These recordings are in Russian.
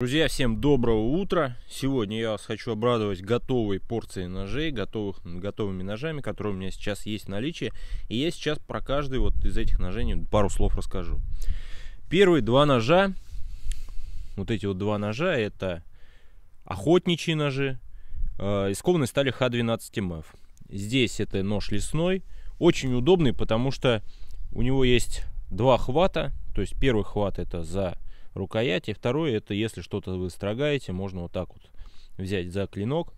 Друзья, всем доброго утра! Сегодня я вас хочу обрадовать готовой порцией ножей, готовых, готовыми ножами, которые у меня сейчас есть в наличии. И я сейчас про каждый вот из этих ножей пару слов расскажу. Первые два ножа, вот эти вот два ножа, это охотничьи ножи э, из кованой стали Х12МФ. Здесь это нож лесной, очень удобный, потому что у него есть два хвата, то есть первый хват это за рукояти. Второе, это если что-то вы строгаете, можно вот так вот взять за клинок.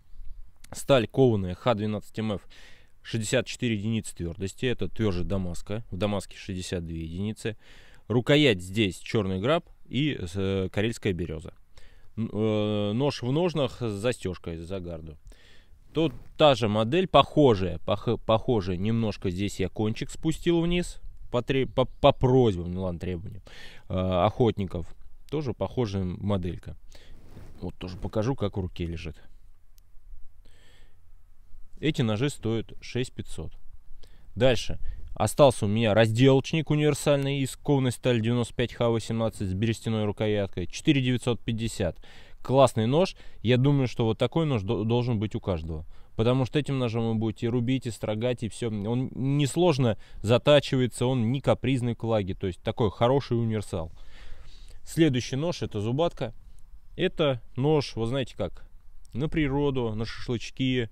Сталь кованая Х12МФ 64 единицы твердости, это тверже Дамаска, в Дамаске 62 единицы. Рукоять здесь черный граб и э, карельская береза. Э, нож в ножнах с застежкой за гарду. Тут та же модель, похожая, пох, похожая. Немножко здесь я кончик спустил вниз по, треб, по, по просьбам, не ну ладно, требованиям э, охотников. Тоже похожая моделька. Вот тоже покажу, как в руке лежит. Эти ножи стоят 6500. Дальше. Остался у меня разделочник универсальный из кованой стали 95Х18 с берестяной рукояткой. 4950. Классный нож. Я думаю, что вот такой нож должен быть у каждого. Потому что этим ножом вы будете рубить, и строгать, и все. Он несложно затачивается, он не капризный к лаге. То есть такой хороший универсал. Следующий нож это зубатка. Это нож, вы знаете как, на природу, на шашлычки,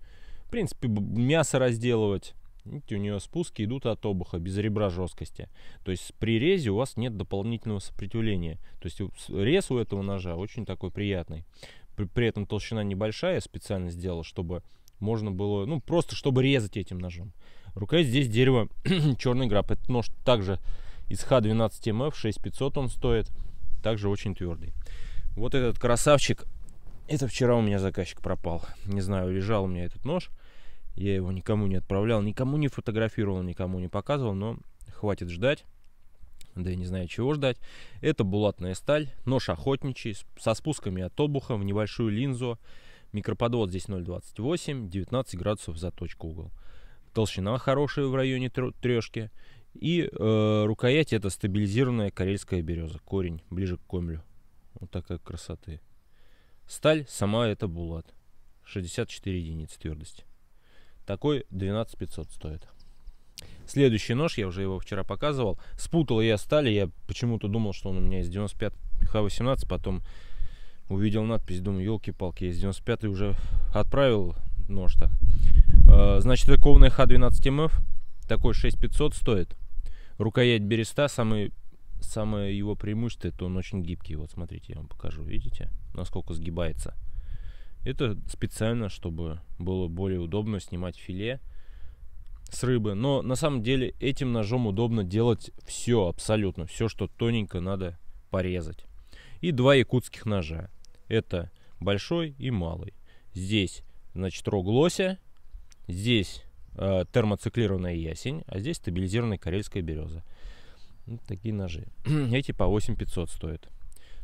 в принципе, мясо разделывать. Видите, у нее спуски идут от обуха, без ребра жесткости. То есть при резе у вас нет дополнительного сопротивления. То есть рез у этого ножа очень такой приятный. При, при этом толщина небольшая, специально сделал, чтобы можно было, ну, просто чтобы резать этим ножом. Рукоять здесь дерево черный граб. Этот нож также из Х12МФ, 6500 он стоит также очень твердый. Вот этот красавчик, это вчера у меня заказчик пропал. Не знаю, лежал у меня этот нож. Я его никому не отправлял, никому не фотографировал, никому не показывал, но хватит ждать. Да я не знаю, чего ждать. Это булатная сталь, нож охотничий, со спусками от обуха в небольшую линзу. Микроподвод здесь 0,28, 19 градусов заточка угол. Толщина хорошая в районе трешки. И э, рукоять это стабилизированная карельская береза, корень ближе к комлю. Вот такая красоты. Сталь сама это булат. 64 единицы твердости. Такой 12 500 стоит. Следующий нож, я уже его вчера показывал. Спутал я стали, я почему-то думал, что он у меня из 95 Х-18, потом увидел надпись, думаю, елки-палки, я из 95 уже отправил нож-то. Э, значит, это кованая Х-12 МФ, такой 6500 стоит. Рукоять береста, самый, самое его преимущество, это он очень гибкий. Вот смотрите, я вам покажу. Видите, насколько сгибается. Это специально, чтобы было более удобно снимать филе с рыбы. Но на самом деле этим ножом удобно делать все абсолютно. Все, что тоненько надо порезать. И два якутских ножа. Это большой и малый. Здесь, значит, роглося. Здесь э, термоциклированная ясень, а здесь стабилизированная карельская береза. Вот такие ножи. Эти по 8500 стоят.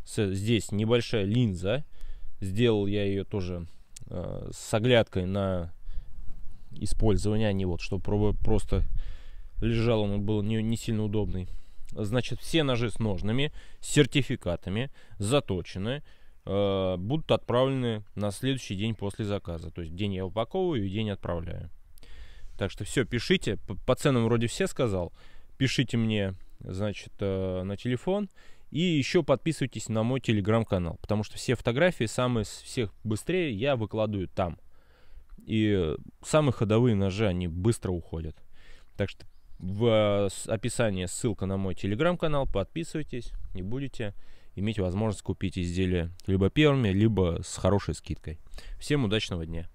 С, здесь небольшая линза. Сделал я ее тоже э, с оглядкой на использование, а не вот, чтобы просто лежал он был не, не сильно удобный. Значит, все ножи с ножными, сертификатами, заточены э, будут отправлены на следующий день после заказа. То есть день я упаковываю и день отправляю. Так что все, пишите. По, по ценам вроде все сказал. Пишите мне, значит, э, на телефон. И еще подписывайтесь на мой телеграм-канал, потому что все фотографии, самые всех быстрее, я выкладываю там. И самые ходовые ножи, они быстро уходят. Так что в э, описании ссылка на мой телеграм-канал, подписывайтесь и будете иметь возможность купить изделия либо первыми, либо с хорошей скидкой. Всем удачного дня!